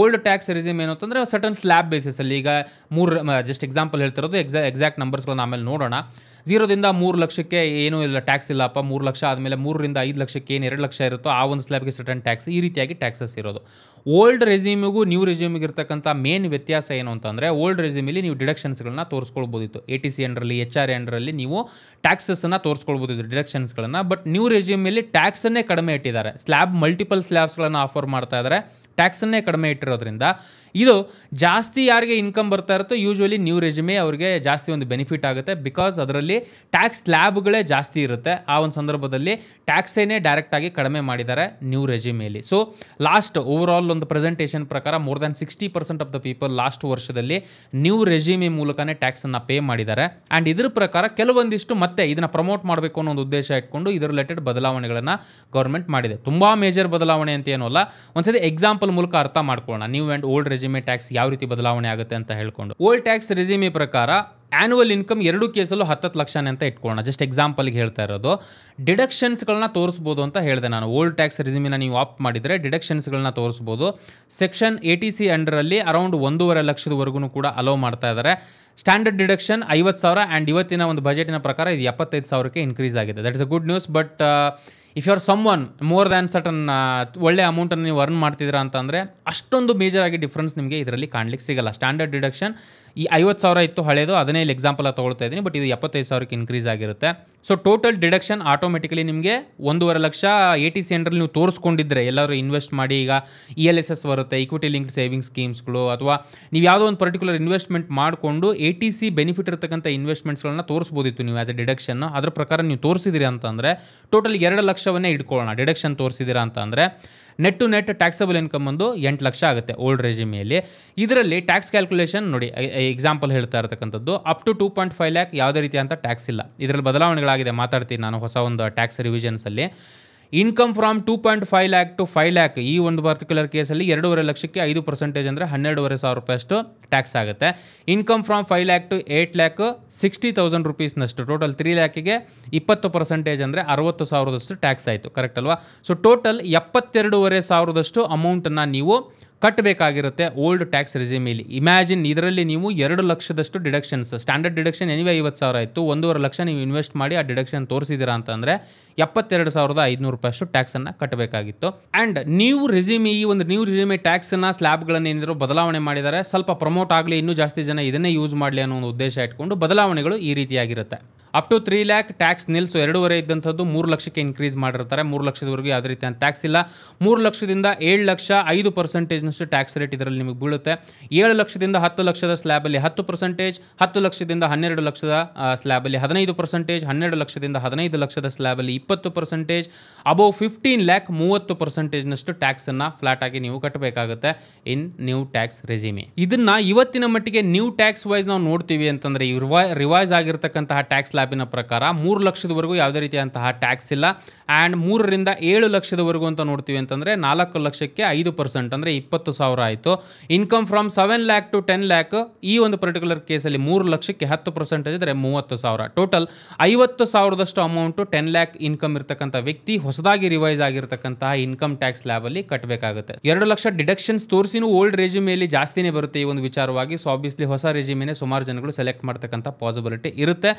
ಓಲ್ಡ್ ಟ್ಯಾಕ್ಸ್ ರಿಸೀಮ್ ಏನು ಅಂತಂದರೆ ಸಟನ್ ಸ್ಲ್ಯಾಬ್ ಬೇಸಿಸಲ್ಲಿ ಈಗ ಮೂರು ಜಸ್ಟ್ ಎಕ್ಸಾಂಪಲ್ ಹೇಳ್ತಿರೋದು ಎಕ್ಸಾ ಎಕ್ಸಾಕ್ಟ್ ನಂಬರ್ಸ್ಗಳನ್ನ ಆಮೇಲೆ ನೋಡೋಣ ಜೀರೋದಿಂದ ಮೂರು ಲಕ್ಷಕ್ಕೆ ಏನೂ ಇಲ್ಲ ಟ್ಯಾಕ್ಸ್ ಇಲ್ಲಪ್ಪ ಮೂರು ಲಕ್ಷ ಆದಮೇಲೆ ಮೂರರಿಂದ ಐದು ಲಕ್ಷಕ್ಕೆ ಏನು ಎರಡು ಲಕ್ಷ ಇರುತ್ತೋ ಆ ಒಂದು ಸ್ಲ್ಯಾಬ್ಗೆ ಸರ್ಟನ್ ಟ್ಯಾಕ್ಸ್ ಈ ರೀತಿಯಾಗಿ ಟ್ಯಾಕ್ಸಸ್ ಇರೋದು ಓಲ್ಡ್ ರೆಸ್ಯೂಮಿಗೂ ನ್ಯೂ ರೆಸ್ಯೂಮಿಗೆ ಇರ್ತಕ್ಕಂಥ ಮೇನ್ ವ್ಯತ್ಯಾಸ ಏನು ಅಂತಂದರೆ ಓಲ್ಡ್ ರೆಸ್ಯೂಮಲ್ಲಿ ನೀವು ಡಿಡಕ್ಷನ್ಸ್ಗಳನ್ನ ತೋರಿಸ್ಕೊಳ್ಬೋದಿತ್ತು ಎ ಟಿ ಸಿ ಎಂಡ್ರಲ್ಲಿ ಎಚ್ ಆರ್ ಎಂಡ್ರಲ್ಲಿ ನೀವು ಟ್ಯಾಕ್ಸಸ್ಸನ್ನು ತೋರಿಸ್ಕೊಳ್ಬೋದಿತ್ತು ಡಿಡಕ್ಷನ್ಸ್ಗಳನ್ನು ಬಟ್ ನ್ಯೂ ರೆಸ್ಯೂಮಲ್ಲಿ ಟ್ಯಾಕ್ಸನ್ನೇ ಕಡಿಮೆ ಇಟ್ಟಿದ್ದಾರೆ ಸ್ಲ್ಯಾಬ್ ಮಲ್ಟಿಪಲ್ ಸ್ಲ್ಯಾಬ್ಸ್ಗಳನ್ನು ಆಫರ್ ಮಾಡ್ತಾ ಇದ್ದಾರೆ ಟ್ಯಾಕ್ಸನ್ನೇ ಕಡಿಮೆ ಇಟ್ಟಿರೋದ್ರಿಂದ ಇದು ಜಾಸ್ತಿ ಯಾರಿಗೆ ಇನ್ಕಮ್ ಬರ್ತಾ ಇರುತ್ತೋ ಯೂಶ್ವಲಿ ನ್ಯೂ ರೆಜ್ಯೂಮೆ ಅವ್ರಿಗೆ ಜಾಸ್ತಿ ಒಂದು ಬೆನಿಫಿಟ್ ಆಗುತ್ತೆ ಬಿಕಾಸ್ ಅದರಲ್ಲಿ ಟ್ಯಾಕ್ಸ್ ಲ್ಯಾಬ್ಗಳೇ ಜಾಸ್ತಿ ಇರುತ್ತೆ ಆ ಒಂದು ಸಂದರ್ಭದಲ್ಲಿ ಟ್ಯಾಕ್ಸೇನೇ ಡೈರೆಕ್ಟಾಗಿ ಕಡಿಮೆ ಮಾಡಿದ್ದಾರೆ ನ್ಯೂ ರೆಜ್ಯೂಮೇಲಿ ಸೊ ಲಾಸ್ಟ್ ಓವರ್ ಆಲ್ ಒಂದು ಪ್ರೆಸೆಂಟೇಷನ್ ಪ್ರಕಾರ more than sixty percent of the people last ವರ್ಷದಲ್ಲಿ ನ್ಯೂ ರೆಜ್ಯೂಮೆ ಮೂಲಕನೇ ಟ್ಯಾಕ್ಸನ್ನು ಪೇ ಮಾಡಿದ್ದಾರೆ ಆ್ಯಂಡ್ ಇದ್ರ ಪ್ರಕಾರ ಕೆಲವೊಂದಿಷ್ಟು ಮತ್ತೆ ಇದನ್ನು ಪ್ರಮೋಟ್ ಮಾಡಬೇಕು ಅನ್ನೋ ಒಂದು ಉದ್ದೇಶ ಇಟ್ಕೊಂಡು ಇದರ ರಿಲೇಟೆಡ್ ಬದಲಾವಣೆಗಳನ್ನು ಗೌರ್ಮೆಂಟ್ ಮಾಡಿದೆ ತುಂಬ ಮೇಜರ್ ಬದಲಾವಣೆ ಅಂತ ಏನೂ ಅಲ್ಲ ಒಂದ್ಸತಿ ಎಕ್ಸಾಂಪಲ್ ಎಕ್ಸಾಂಪಲ್ ಮೂಲಕ ಅರ್ಥ ಮಾಡ್ಕೊಳ್ಳೋಣ new and old regime tax ಯಾವ ರೀತಿ ಬದಲಾವಣೆ ಆಗುತ್ತೆ ಅಂತ ಹೇಳ್ಕೊಂಡು ಓಲ್ಡ್ ಟ್ಯಾಕ್ಸ್ ರೆಸಿಮೆ ಪ್ರಕಾರ ಆ್ಯನುವಲ್ ಇನ್ಕಮ್ ಎರಡು ಕೇಸಲ್ಲೂ ಹತ್ತತ್ತು ಲಕ್ಷ ಅಂತ ಇಟ್ಕೊಳ್ಳೋಣ ಜಸ್ಟ್ ಎಕ್ಸಾಂಪಲ್ಗೆ ಹೇಳ್ತಾ ಇರೋದು ಡಿಡಕ್ಷನ್ಸ್ಗಳನ್ನ ತೋರಿಸ್ಬೋದು ಅಂತ ಹೇಳಿದೆ ನಾನು ಓಲ್ಡ್ ಟ್ಯಾಕ್ಸ್ ರಿಸಿಮಿನ ನೀವು ಆಪ್ ಮಾಡಿದರೆ ಡಿಡಕ್ಷನ್ಸ್ಗಳನ್ನ ತೋರಿಸ್ಬೋದು ಸೆಕ್ಷನ್ ಎ ಟಿ ಸಿ ಅಂಡರಲ್ಲಿ ಅರೌಂಡ್ ಒಂದೂವರೆ ಲಕ್ಷದವರೆಗೂ ಕೂಡ ಅಲೋ ಮಾಡ್ತಾ ಇದ್ದಾರೆ ಸ್ಟ್ಯಾಂಡರ್ಡ್ ಡಿಡಕ್ಷನ್ ಐವತ್ತು ಸಾವಿರ ಆ್ಯಂಡ್ ಇವತ್ತಿನ ಒಂದು ಬಜೆಟಿನ ಪ್ರಕಾರ ಇದು ಎಪ್ಪತ್ತೈದು ಸಾವಿರಕ್ಕೆ ಇನ್ಕ್ರೀಸ್ ಆಗಿದೆ that is a good news but if you are someone more than certain ಒಳ್ಳೆ ಅಮೌಂಟನ್ನು ನೀವು ಅರ್ನ್ ಮಾಡ್ತಿದ್ದೀರಾ ಅಂತಂದರೆ ಅಷ್ಟೊಂದು ಮೇಜರಾಗಿ ಡಿಫ್ರೆನ್ಸ್ ನಿಮಗೆ ಇದರಲ್ಲಿ ಕಾಣಲಿಕ್ಕೆ ಸಿಗಲ್ಲ ಸ್ಟ್ಯಾಂಡರ್ಡ್ ಡಿಡಕ್ಷನ್ ಈ ಐವತ್ತು ಸಾವಿರ ಇತ್ತು ಹಳೆಯದು ಅದನ್ನೇ ಇಲ್ಲಿ ಎಕ್ಸಾಂಪಲಾಗಿ ತೊಗೊಳ್ತಾ ಇದ್ದೀನಿ ಬಟ್ ಇದು ಎಪ್ಪತ್ತೈದು ಸಾವಿರಕ್ಕೆ ಇನ್ಕ್ರೀಸ್ ಆಗಿರುತ್ತೆ ಸೊ ಟೋಟಲ್ ಡಿಡಕ್ಷನ್ ಆಟೋಮೆಟಿಕಲಿ ನಿಮಗೆ ಒಂದೂವರೆ ಲಕ್ಷ ಎ ಟಿ ಸಿ ಎಂಡ್ರಲ್ಲಿ ನೀವು ತೋರಿಸ್ಕೊಂಡಿದ್ರೆ ಎಲ್ಲರೂ ಇನ್ವೆಸ್ಟ್ ಮಾಡಿ ಈಗ ಇ ಎಲ್ ಎಸ್ ಎಸ್ ಬರುತ್ತೆ ಇಕ್ವಿಟಿ ಲಿಂಕ್ಡ್ ಸೇವಿಂಗ್ ಸ್ಕೀಮ್ಸ್ಗಳು ಅಥವಾ ನೀವು ಯಾವುದೋ ಒಂದು ಪರ್ಟಿಕ್ಯುಲರ್ ಇನ್ವೆಸ್ಟ್ಮೆಂಟ್ ಮಾಡಿಕೊಂಡು ಎ ಟಿ ಸಿ ಬೆನಿಫಿಟ್ ಇರತಕ್ಕಂಥ ಇನ್ವೆಸ್ಟ್ಮೆಂಟ್ಸ್ಗಳನ್ನ ತೋರಿಸ್ಬೋದಿತ್ತು ನೀವು ಆ್ಯಸ್ ಎ ಡಿಡಕ್ಷನ್ ಅದರ ಪ್ರಕಾರ ನೀವು ತೋರಿಸಿದಿರಿ ಅಂತಂದರೆ ಟೋಟಲ್ ಎರಡು ಲಕ್ಷವನ್ನೇ ಇಟ್ಕೊಳ್ಳೋಣ ಡಿಡಕ್ಷನ್ ತೋರಿಸಿದಿರ ಅಂತಂದರೆ net to net taxable income ಒಂದು ಎಂಟು ಲಕ್ಷ ಆಗುತ್ತೆ ಓಲ್ಡ್ ರೆಜಿಮಿಯಲ್ಲಿ ಇದರಲ್ಲಿ ಟ್ಯಾಕ್ಸ್ ಕ್ಯಾಲ್ಕುಲೇಷನ್ ನೋಡಿ ಎಕ್ಸಾಂಪಲ್ ಹೇಳ್ತಾ ಇರತಕ್ಕಂಥದ್ದು up to two point five lakh ಯಾವುದೇ ರೀತಿಯಂಥ ಟ್ಯಾಕ್ಸ್ ಇಲ್ಲ ಇದರಲ್ಲಿ ಬದಲಾವಣೆಗಳಾಗಿದೆ ಮಾತಾಡ್ತೀನಿ ನಾನು ಹೊಸ ಒಂದು ಟ್ಯಾಕ್ಸ್ ರಿವಿಷನ್ಸಲ್ಲಿ income from two point five lakh to five lakh ಈ ಒಂದು ಪರ್ಟಿಕ್ಯುಲರ್ ಕೇಸಲ್ಲಿ ಎರಡೂವರೆ ಲಕ್ಷಕ್ಕೆ ಐದು ಪರ್ಸೆಂಟೇಜ್ ಅಂದರೆ ಹನ್ನೆರಡುವರೆ ಸಾವಿರ ರೂಪಾಯಿ ಅಷ್ಟು ಟ್ಯಾಕ್ಸ್ ಆಗುತ್ತೆ income from five lakh to eight lakh sixty thousand ರುಪೀಸ್ನಷ್ಟು ಟೋಟಲ್ ತ್ರೀ ಲ್ಯಾಕಿಗೆ ಇಪ್ಪತ್ತು ಪರ್ಸೆಂಟೇಜ್ ಅಂದರೆ ಅರವತ್ತು ಸಾವಿರದಷ್ಟು ಟ್ಯಾಕ್ಸ್ ಆಯಿತು ಕರೆಕ್ಟ್ ಅಲ್ವಾ ಸೊ ಟೋಟಲ್ ಎಪ್ಪತ್ತೆರಡೂವರೆ ಸಾವಿರದಷ್ಟು ಅಮೌಂಟನ್ನು ನೀವು ಕಟ್ಟಬೇಕಾಗಿರುತ್ತೆ ಓಲ್ಡ್ ಟ್ಯಾಕ್ಸ್ ಇಲ್ಲಿ ಇಮ್ಯಾಜಿನ್ ಇದರಲ್ಲಿ ನೀವು ಎರಡು ಲಕ್ಷದಷ್ಟು ಡಿಡಕ್ಷನ್ಸ್ ಸ್ಟ್ಯಾಂಡರ್ಡ್ ಡಿಡಕ್ಷನ್ ಎನಿವೇ ಐವತ್ತು ಸಾವಿರ ಇತ್ತು ಒಂದೂವರೆ ಲಕ್ಷ ನೀವು ಇನ್ವೆಸ್ಟ್ ಮಾಡಿ ಆ ಡಿಡಕ್ಷನ್ ತೋರಿಸಿದ್ದೀರಾ ಅಂತಂದರೆ ಎಪ್ಪತ್ತೆರಡು ಸಾವಿರದ ಐದುನೂರು ರೂಪಾಯಷ್ಟು ಟ್ಯಾಕ್ಸನ್ನು ಕಟ್ಟಬೇಕಾಗಿತ್ತು ಆ್ಯಂಡ್ ನೀವು ರೆಸಿಮಿ ಈ ಒಂದು ನ್ಯೂ ರೆಸಿಮಿ ಟ್ಯಾಕ್ಸನ್ನು ಸ್ಲ್ಯಾಬ್ಗಳನ್ನು ಏನಿದ್ರು ಬದಲಾವಣೆ ಮಾಡಿದ್ದಾರೆ ಸ್ವಲ್ಪ ಪ್ರಮೋಟ್ ಆಗಲಿ ಇನ್ನೂ ಜಾಸ್ತಿ ಜನ ಇದನ್ನೇ ಯೂಸ್ ಮಾಡಲಿ ಅನ್ನೋ ಒಂದು ಉದ್ದೇಶ ಇಟ್ಕೊಂಡು ಬದಲಾವಣೆಗಳು ಈ ರೀತಿಯಾಗಿರುತ್ತೆ up to three lakh tax ನಿಲ್ಸು ಎರಡೂವರೆ ಇದ್ದಂಥದ್ದು ಮೂರು ಲಕ್ಷಕ್ಕೆ ಇನ್ಕ್ರೀಸ್ ಮಾಡಿರ್ತಾರೆ ಮೂರು ಲಕ್ಷದವರೆಗೂ ಯಾವುದೇ ರೀತಿಯ ಟ್ಯಾಕ್ಸ್ ಇಲ್ಲ ಮೂರು ಲಕ್ಷದಿಂದ ಏಳು ಲಕ್ಷ ಐದು ಪರ್ಸೆಂಟೇಜ್ನಷ್ಟು ಟ್ಯಾಕ್ಸ್ ರೇಟ್ ಇದರಲ್ಲಿ ನಿಮಗೆ ಬೀಳುತ್ತೆ ಏಳು ಲಕ್ಷದಿಂದ ಹತ್ತು ಲಕ್ಷದ ಸ್ಲ್ಯಾಬಲ್ಲಿ ಹತ್ತು ಪರ್ಸೆಂಟೇಜ್ ಹತ್ತು ಲಕ್ಷದಿಂದ ಹನ್ನೆರಡು ಲಕ್ಷದ ಸ್ಲ್ಯಾಬಲ್ಲಿ ಹದಿನೈದು ಪರ್ಸೆಂಟೇಜ್ ಹನ್ನೆರಡು ಲಕ್ಷದಿಂದ ಹದಿನೈದು ಲಕ್ಷದ ಸ್ಲ್ಯಾಬಲ್ಲಿ ಇಪ್ಪತ್ತು ಪರ್ಸೆಂಟೇಜ್ ಅಬೌವ್ ಫಿಫ್ಟೀನ್ ಲ್ಯಾಕ್ ಮೂವತ್ತು ಪರ್ಸೆಂಟೇಜ್ನಷ್ಟು ಟ್ಯಾಕ್ಸನ್ನು ಫ್ಲಾಟ್ ಆಗಿ ನೀವು ಕಟ್ಟಬೇಕಾಗುತ್ತೆ ಇನ್ ನ್ಯೂ ಟ್ಯಾಕ್ಸ್ ರೆಸಿಮಿ ಇದನ್ನು ಇವತ್ತಿನ ಮಟ್ಟಿಗೆ ನ್ಯೂ ಟ್ಯಾಕ್ಸ್ ವೈಸ್ ನಾವು ನೋಡ್ತೀವಿ ಅಂತಂದರೆ ರಿವೈಸ್ ಆಗಿರ್ತಕ್ಕಂತಹ ಟ್ಯಾಕ್ಸ್ ಲ್ಯಾಬ್ ಸ್ಲ್ಯಾಬಿನ ಪ್ರಕಾರ ಮೂರು ಲಕ್ಷದವರೆಗೂ ಯಾವುದೇ ರೀತಿಯಂತಹ ಟ್ಯಾಕ್ಸ್ ಇಲ್ಲ ಆ್ಯಂಡ್ ಮೂರರಿಂದ ಏಳು ಲಕ್ಷದವರೆಗೂ ಅಂತ ನೋಡ್ತೀವಿ ಅಂತಂದರೆ ನಾಲ್ಕು ಲಕ್ಷಕ್ಕೆ ಐದು ಪರ್ಸೆಂಟ್ ಅಂದರೆ ಇಪ್ಪತ್ತು ಸಾವಿರ ಆಯಿತು income from seven lakh to ten lakh ಈ ಒಂದು ಪರ್ಟಿಕ್ಯುಲರ್ ಕೇಸಲ್ಲಿ ಮೂರು ಲಕ್ಷಕ್ಕೆ ಹತ್ತು ಪರ್ಸೆಂಟ್ ಇದ್ದರೆ ಮೂವತ್ತು ಸಾವಿರ ಟೋಟಲ್ ಐವತ್ತು ಸಾವಿರದಷ್ಟು ಅಮೌಂಟು ಟೆನ್ ಲ್ಯಾಕ್ ಇನ್ಕಮ್ ಇರತಕ್ಕಂಥ ವ್ಯಕ್ತಿ ಹೊಸದಾಗಿ ರಿವೈಸ್ ಆಗಿರತಕ್ಕಂತಹ ಇನ್ಕಮ್ ಟ್ಯಾಕ್ಸ್ ಲ್ಯಾಬಲ್ಲಿ ಕಟ್ಟಬೇಕಾಗುತ್ತೆ ಎರಡು ಲಕ್ಷ ಡಿಡಕ್ಷನ್ಸ್ ತೋರಿಸಿನೂ ಓಲ್ಡ್ ರೆಜ್ಯೂಮೇಲಿ ಜಾಸ್ತಿನೇ ಬರುತ್ತೆ ಈ ಒಂದು ವಿಚಾರವಾಗಿ ಸೊ ಆಬ್ವಿಯಸ್ಲಿ ಹೊಸ ರೆಜ್ಯೂಮೇನೆ ಸುಮಾರು ಜನಗಳು ಸೆಲೆಕ್ಟ್ ಮಾಡ್ತಕ್ಕಂಥ ಪಾಸಿಬಿಲಿಟಿ ಇರುತ್ತೆ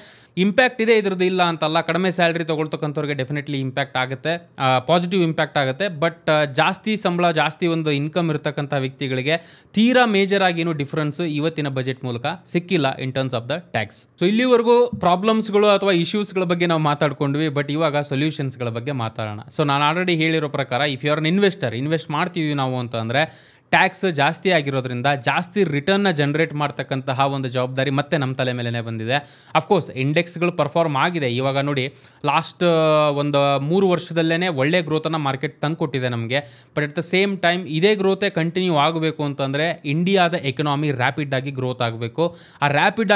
ಇಂಪ್ಯಾಕ್ಟ್ ಇದೆ ಇದ್ರದ್ದು ಇಲ್ಲ ಅಂತಲ್ಲ ಕಡಿಮೆ ಸ್ಯಾಲ್ರಿ ತೊಗೊಳ್ತಕ್ಕಂಥವ್ರಿಗೆ ಡೆಫಿನೆಟ್ಲಿ ಇಂಪ್ಯಾಕ್ಟ್ ಆಗುತ್ತೆ ಪಾಸಿಟಿವ್ ಇಂಪ್ಯಾಕ್ಟ್ ಆಗುತ್ತೆ ಬಟ್ ಜಾಸ್ತಿ ಸಂಬಳ ಜಾಸ್ತಿ ಒಂದು ಇನ್ಕಮ್ ಇರತಕ್ಕಂಥ ವ್ಯಕ್ತಿಗಳಿಗೆ ತೀರಾ ಮೇಜರ್ ಆಗಿ ಡಿಫ್ರೆನ್ಸ್ ಇವತ್ತಿನ ಬಜೆಟ್ ಮೂಲಕ ಸಿಕ್ಕಿಲ್ಲ in terms of the tax so ಇಲ್ಲಿವರೆಗೂ ಪ್ರಾಬ್ಲಮ್ಸ್ಗಳು ಅಥವಾ ಇಶ್ಯೂಸ್ಗಳ ಬಗ್ಗೆ ನಾವು ಮಾತಾಡ್ಕೊಂಡ್ವಿ ಬಟ್ ಇವಾಗ ಸೊಲ್ಯೂಷನ್ಸ್ಗಳ ಬಗ್ಗೆ ಮಾತಾಡೋಣ ಸೊ ನಾನು ಆಲ್ರೆಡಿ ಹೇಳಿರೋ ಪ್ರಕಾರ if you are investor invest ಮಾಡ್ತೀವಿ ನಾವು ಅಂತಂದರೆ ಟ್ಯಾಕ್ಸ್ ಜಾಸ್ತಿ ಆಗಿರೋದ್ರಿಂದ ಜಾಸ್ತಿ ರಿಟರ್ನ್ನ ಜನರೇಟ್ ಮಾಡ್ತಕ್ಕಂತಹ ಒಂದು ಜವಾಬ್ದಾರಿ ಮತ್ತೆ ನಮ್ಮ ತಲೆ ಮೇಲೇ ಬಂದಿದೆ ಅಫ್ಕೋರ್ಸ್ ಇಂಡೆಕ್ಸ್ಗಳು ಪರ್ಫಾರ್ಮ್ ಆಗಿದೆ ಇವಾಗ ನೋಡಿ ಲಾಸ್ಟ್ ಒಂದು ಮೂರು ವರ್ಷದಲ್ಲೇ ಒಳ್ಳೆ ಗ್ರೋತನ್ನು ಮಾರ್ಕೆಟ್ ತಂದುಕೊಟ್ಟಿದೆ ನಮಗೆ but at the same time ಇದೇ ಗ್ರೋತೆ ಕಂಟಿನ್ಯೂ ಆಗಬೇಕು ಅಂತಂದರೆ ಇಂಡಿಯಾದ ಎಕನಾಮಿ ಆಗಿ ಗ್ರೋತ್ ಆಗಬೇಕು ಆ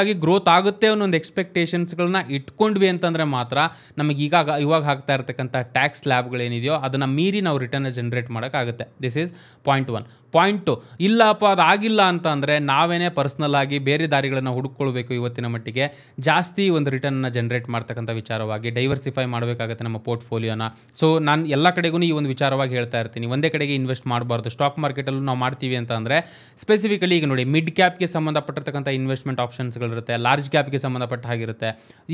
ಆಗಿ ಗ್ರೋತ್ ಆಗುತ್ತೆ ಅನ್ನೊಂದು ಎಕ್ಸ್ಪೆಕ್ಟೇಷನ್ಸ್ಗಳನ್ನ ಇಟ್ಕೊಂಡ್ವಿ ಅಂತಂದರೆ ಮಾತ್ರ ನಮಗೆ ಈಗಾಗ ಇವಾಗ ಆಗ್ತಾ ಇರ್ತಕ್ಕಂಥ ಟ್ಯಾಕ್ಸ್ ಲ್ಯಾಬ್ಗಳೇನಿದೆಯೋ ಅದನ್ನು ಮೀರಿ ನಾವು ರಿಟರ್ನ್ ಜನರೇಟ್ ಮಾಡೋಕ್ಕಾಗುತ್ತೆ this is point one point point ಇಲ್ಲಪ್ಪ ಅದು ಆಗಿಲ್ಲ ಅಂತ ಅಂದರೆ ನಾವೇನೇ ಪರ್ಸ್ನಲ್ ಆಗಿ ಬೇರೆ ದಾರಿಗಳನ್ನು ಹುಡುಕೊಳ್ಬೇಕು ಇವತ್ತಿನ ಮಟ್ಟಿಗೆ ಜಾಸ್ತಿ ಒಂದು ರಿಟರ್ನ್ನ ಜನರೇಟ್ ಮಾಡ್ತಕ್ಕಂಥ ವಿಚಾರವಾಗಿ ಡೈವರ್ಸಿಫೈ ಮಾಡಬೇಕಾಗುತ್ತೆ ನಮ್ಮ ಪೋರ್ಟ್ಫೋಲಿಯೋನ ಸೊ ನಾನು ಎಲ್ಲ ಕಡೆಗೂ ಈ ಒಂದು ವಿಚಾರವಾಗಿ ಹೇಳ್ತಾ ಇರ್ತೀನಿ ಒಂದೇ ಕಡೆಗೆ ಇನ್ವೆಸ್ಟ್ ಮಾಡಬಾರ್ದು ಸ್ಟಾಕ್ ಮಾರ್ಕೆಟಲ್ಲೂ ನಾವು ಮಾಡ್ತೀವಿ ಅಂತ ಅಂದರೆ ಸ್ಪೆಸಿಫಿಕಲಿ ಈಗ ನೋಡಿ ಮಿಡ್ ಕ್ಯಾಪ್ಗೆ ಸಂಬಂಧಪಟ್ಟಿರ್ತಕ್ಕಂಥ ಇನ್ವೆಸ್ಟ್ಮೆಂಟ್ ಆಪ್ಷನ್ಸ್ಗಳಿರುತ್ತೆ ಲಾರ್ಜ್ ಕ್ಯಾಪ್ಗೆ ಸಂಬಂಧಪಟ್ಟ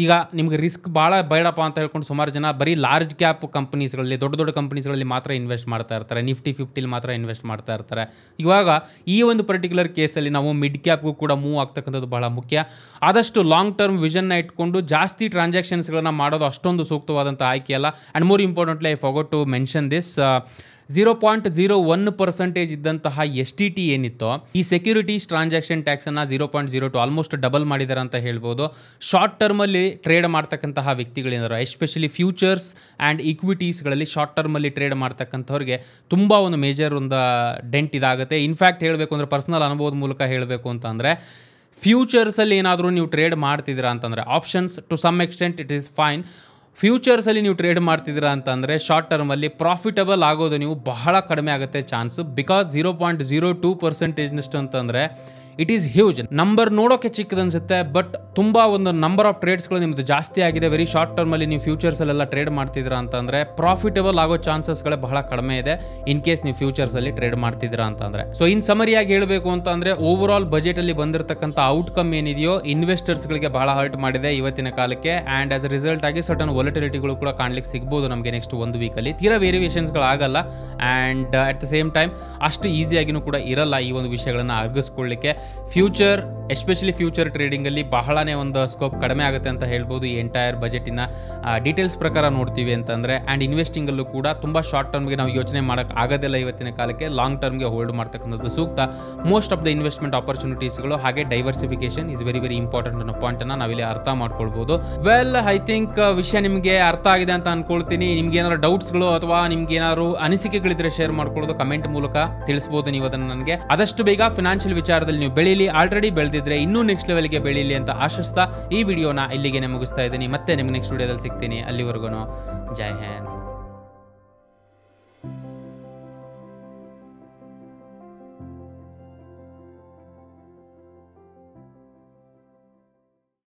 ಈಗ ನಿಮಗೆ ರಿಸ್ಕ್ ಭಾಳ ಬೇಡಪ್ಪ ಅಂತ ಹೇಳ್ಕೊಂಡು ಸುಮಾರು ಜನ ಬರೀ ಲಾರ್ಜ್ ಕ್ಯಾಪ್ ಕಂಪನೀಸ್ಗಳಲ್ಲಿ ದೊಡ್ಡ ದೊಡ್ಡ ಕಂಪನೀಸ್ಗಳಲ್ಲಿ ಮಾತ್ರ ಇನ್ವೆಸ್ಟ್ ಮಾಡ್ತಾ ಇರ್ತಾರೆ ನಿಫ್ಟಿ ಫಿಫ್ಟಿಲಿ ಮಾತ್ರ ಇನ್ವೆಸ್ಟ್ ಮಾಡ್ತಾ ಇರ್ತಾರೆ ಇವಾಗ ಈ ಒಂದು ಪರ್ಟಿಕ್ಯುಲರ್ ಕೇಸಲ್ಲಿ ನಾವು ಮಿಡ್ ಕ್ಯಾಪ್ಗೂ ಕೂಡ ಮೂವ್ ಆಗ್ತಕ್ಕಂಥದ್ದು ಬಹಳ ಮುಖ್ಯ ಆದಷ್ಟು ಲಾಂಗ್ ಟರ್ಮ್ ವಿಷನ್ನ ಇಟ್ಕೊಂಡು ಜಾಸ್ತಿ ಟ್ರಾನ್ಸಾಕ್ಷನ್ಸ್ಗಳನ್ನು ಮಾಡೋದು ಅಷ್ಟೊಂದು ಸೂಕ್ತವಾದಂಥ ಆಯ್ಕೆ ಅಲ್ಲ and more importantly I forgot to mention this zero point zero one percentage ಇದ್ದಂತಹ ಎಸ್ ಟಿ ಟಿ ಏನಿತ್ತು ಈ ಸೆಕ್ಯೂರಿಟೀಸ್ ಟ್ರಾನ್ಸಾಕ್ಷನ್ ಟ್ಯಾಕ್ಸನ್ನು zero point zero two almost double ಮಾಡಿದ್ದಾರೆ ಅಂತ ಹೇಳ್ಬೋದು ಶಾರ್ಟ್ ಟರ್ಮಲ್ಲಿ ಟ್ರೇಡ್ ಮಾಡ್ತಕ್ಕಂತಹ ವ್ಯಕ್ತಿಗಳೇನಾರು ಎಸ್ಪೆಷಲಿ ಫ್ಯೂಚರ್ಸ್ ಆ್ಯಂಡ್ ಇಕ್ವಿಟೀಸ್ಗಳಲ್ಲಿ ಶಾರ್ಟ್ ಟರ್ಮಲ್ಲಿ ಟ್ರೇಡ್ ಮಾಡ್ತಕ್ಕಂಥವ್ರಿಗೆ ತುಂಬ ಒಂದು ಮೇಜರ್ ಒಂದು ಡೆಂಟ್ ಇದಾಗುತ್ತೆ ಇನ್ಫ್ಯಾಕ್ಟ್ ಹೇಳಬೇಕು ಅಂದರೆ ಪರ್ಸನಲ್ ಅನುಭವದ ಮೂಲಕ ಹೇಳಬೇಕು ಅಂತಂದರೆ ಫ್ಯೂಚರ್ಸಲ್ಲಿ ಏನಾದರೂ ನೀವು ಟ್ರೇಡ್ ಮಾಡ್ತಿದ್ದೀರಾ ಅಂತಂದರೆ options to some extent it is fine ಫ್ಯೂಚರ್ಸಲ್ಲಿ ನೀವು ಟ್ರೇಡ್ ಮಾಡ್ತಿದ್ದೀರಾ ಅಂತಂದರೆ ಶಾರ್ಟ್ ಟರ್ಮಲ್ಲಿ ಪ್ರಾಫಿಟಬಲ್ ಆಗೋದು ನೀವು ಬಹಳ ಕಡಿಮೆ ಆಗುತ್ತೆ chance because zero point zero two ಪರ್ಸೆಂಟೇಜ್ನಷ್ಟು ಅಂತಂದರೆ ಇಟ್ ಈಸ್ ಹ್ಯೂಜ್ ನಂಬರ್ ನೋಡೋಕೆ ಚಿಕ್ಕದನ್ಸುತ್ತೆ ಬಟ್ ತುಂಬಾ ಒಂದು ನಂಬರ್ ಆಫ್ ಟ್ರೇಡ್ಸ್ಗಳು ನಿಮ್ದು ಜಾಸ್ತಿ ಆಗಿದೆ ವೆರಿ ಶಾರ್ಟ್ ಟರ್ಮ್ ಅಲ್ಲಿ ನೀವು ಫ್ಯೂಚರ್ಸ್ ಅಲ್ಲೆಲ್ಲ ಟ್ರೇಡ್ ಮಾಡ್ತಿದ್ದೀರಾ ಅಂತಂದ್ರೆ ಪ್ರಾಫಿಟಬಲ್ ಆಗೋ ಚಾನ್ಸಸ್ಗಳೇ ಬಹಳ ಕಡಿಮೆ ಇದೆ ಇನ್ ಕೇಸ್ ನೀವು ಫ್ಯೂಚರ್ಸ್ ಅಲ್ಲಿ ಟ್ರೇಡ್ ಮಾಡ್ತಿದ್ದೀರಾ ಅಂತಂದ್ರೆ ಸೊ ಇನ್ ಸಮರಿಯಾಗಿ ಹೇಳಬೇಕು ಅಂತ ಅಂದ್ರೆ ಓವರ್ ಆಲ್ ಬಜೆಟ್ ಅಲ್ಲಿ ಬಂದಿರತಕ್ಕಂತ ಔಟ್ಕಮ್ ಏನಿದೆಯೋ ಇನ್ವೆಸ್ಟರ್ಸ್ ಗಳಿಗೆ ಬಹಳ ಹರ್ಟ್ ಮಾಡಿದೆ ಇವತ್ತಿನ ಕಾಲಕ್ಕೆ ಅಂಡ್ ಆಸ್ ರಿಸಲ್ಟ್ ಆಗಿ ಸಟನ್ ವಾಲಿಟಿಲಿಟಿಗಳು ಕೂಡ ಕಾಣ್ಲಿಕ್ಕೆ ಸಿಗ್ಬೋದು ನಮಗೆ ನೆಕ್ಸ್ಟ್ ಒಂದು ವೀಕ್ ಅಲ್ಲಿ ತೀರಾ ವೇರಿಯೇಷನ್ಸ್ ಆಗಲ್ಲ and at the same time ಅಷ್ಟು ಈಸಿಯಾಗಿನೂ ಕೂಡ ಇರಲ್ಲ ಈ ಒಂದು ವಿಷಯಗಳನ್ನ ಅರ್ಗಿಸ್ಕೊಳ್ಳಿಕ್ಕೆ ಫ್ಯೂಚರ್ ಎಸ್ಪೆಷಲಿ ಫ್ಯೂಚರ್ ಟ್ರೇಡಿಂಗಲ್ಲಿ ಬಹಳನೇ ಒಂದು ಸ್ಕೋಪ್ ಕಡಿಮೆ ಆಗುತ್ತೆ ಅಂತ ಹೇಳ್ಬೋದು ಈ ಎಂಟೈರ್ ಬಜೆಟಿನ ಡೀಟೇಲ್ಸ್ ಪ್ರಕಾರ ನೋಡ್ತೀವಿ ಅಂತಂದರೆ ಆ್ಯಂಡ್ ಇನ್ವೆಸ್ಟಿಂಗಲ್ಲೂ ಕೂಡ ತುಂಬ ಶಾರ್ಟ್ ಟರ್ಮ್ಗೆ ನಾವು ಯೋಚನೆ ಮಾಡೋಕ್ಕೆ ಆಗೋದಿಲ್ಲ ಇವತ್ತಿನ ಕಾಲಕ್ಕೆ ಲಾಂಗ್ ಟರ್ಮ್ಗೆ ಹೋಲ್ಡ್ ಮಾಡ್ತಕ್ಕಂಥದ್ದು ಸೂಕ್ತ ಮೋಸ್ಟ್ ಆಫ್ ದ ಇನ್ವೆಸ್ಟ್ಮೆಂಟ್ ಆಪರ್ಚುನಿಟೀಸ್ಗಳು ಹಾಗೆ diversification is very very important ಅನ್ನೋ ಪಾಯಿಂಟನ್ನು ನಾವಿಲ್ಲಿ ಅರ್ಥ ಮಾಡ್ಕೊಳ್ಬೋದು ವೆಲ್ ಐ ಥಿಂಕ್ ವಿಷಯ ನಿಮಗೆ ಅರ್ಥ ಆಗಿದೆ ಅಂತ ಅನ್ಕೊಳ್ತೀನಿ ನಿಮ್ಗೆ ಏನಾದ್ರು ಡೌಟ್ಸ್ಗಳು ಅಥವಾ ನಿಮ್ಗೆ ಏನಾದ್ರು ಅನಿಸಿಕೆಗಳಿದ್ರೆ ಶೇರ್ ಮಾಡ್ಕೊಳ್ಳೋದು ಕಮೆಂಟ್ ಮೂಲಕ ತಿಳಿಸ್ಬೋದು ನೀವು ಅದನ್ನು ನನಗೆ ಆದಷ್ಟು ಬೇಗ ಫಿನಾನ್ಷಿಯಲ್ ವಿಚಾರದಲ್ಲಿ ನೀವು ಬೆಳೀಲಿ ಆಲ್ರೆಡಿ ಬೆಳೆದಿದ್ರೆ ಇನ್ನೂ ನೆಕ್ಸ್ಟ್ ಲೆವೆಲ್ಗೆ ಬೆಳೀಲಿ ಅಂತ ಆಶಿಸ್ತಾ ಈ ವಿಡಿಯೋನ ಇಲ್ಲಿಗೆ ಮುಗಿಸ್ತಾ ಇದ್ದೀನಿ ಮತ್ತೆ ನಿಮ್ಗೆ ನೆಕ್ಸ್ಟ್ ವಿಡಿಯೋದಲ್ಲಿ ಸಿಗ್ತೀನಿ ಅಲ್ಲಿವರೆಗೂ ಜೈ ಹಿಂದ್